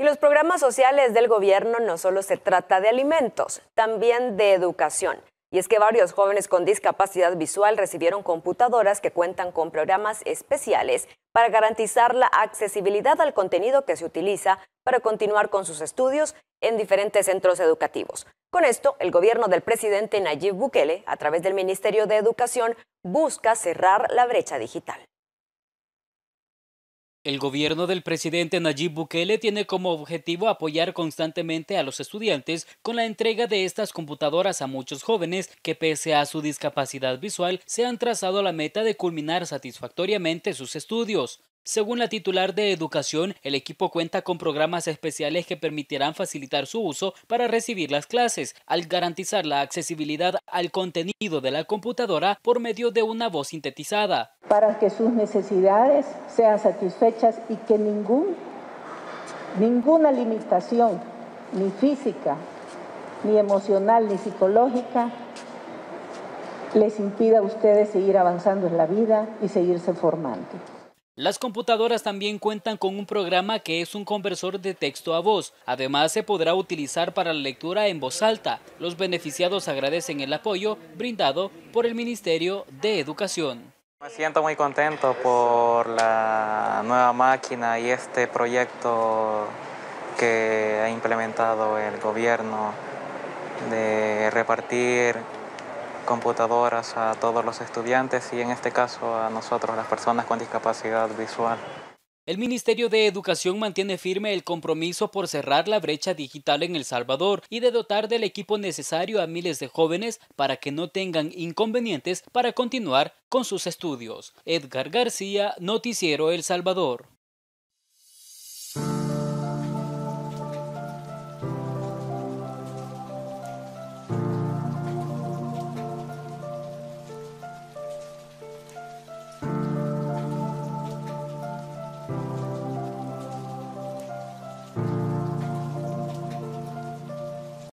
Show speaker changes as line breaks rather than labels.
Y los programas sociales del gobierno no solo se trata de alimentos, también de educación. Y es que varios jóvenes con discapacidad visual recibieron computadoras que cuentan con programas especiales para garantizar la accesibilidad al contenido que se utiliza para continuar con sus estudios en diferentes centros educativos. Con esto, el gobierno del presidente Nayib Bukele, a través del Ministerio de Educación, busca cerrar la brecha digital.
El gobierno del presidente Nayib Bukele tiene como objetivo apoyar constantemente a los estudiantes con la entrega de estas computadoras a muchos jóvenes que pese a su discapacidad visual se han trazado la meta de culminar satisfactoriamente sus estudios. Según la titular de Educación, el equipo cuenta con programas especiales que permitirán facilitar su uso para recibir las clases, al garantizar la accesibilidad al contenido de la computadora por medio de una voz sintetizada.
Para que sus necesidades sean satisfechas y que ningún, ninguna limitación, ni física, ni emocional, ni psicológica, les impida a ustedes seguir avanzando en la vida y seguirse formando.
Las computadoras también cuentan con un programa que es un conversor de texto a voz. Además, se podrá utilizar para la lectura en voz alta. Los beneficiados agradecen el apoyo brindado por el Ministerio de Educación.
Me siento muy contento por la nueva máquina y este proyecto que ha implementado el gobierno de repartir computadoras a todos los estudiantes y en este caso a nosotros, las personas con discapacidad visual.
El Ministerio de Educación mantiene firme el compromiso por cerrar la brecha digital en El Salvador y de dotar del equipo necesario a miles de jóvenes para que no tengan inconvenientes para continuar con sus estudios. Edgar García, Noticiero El Salvador.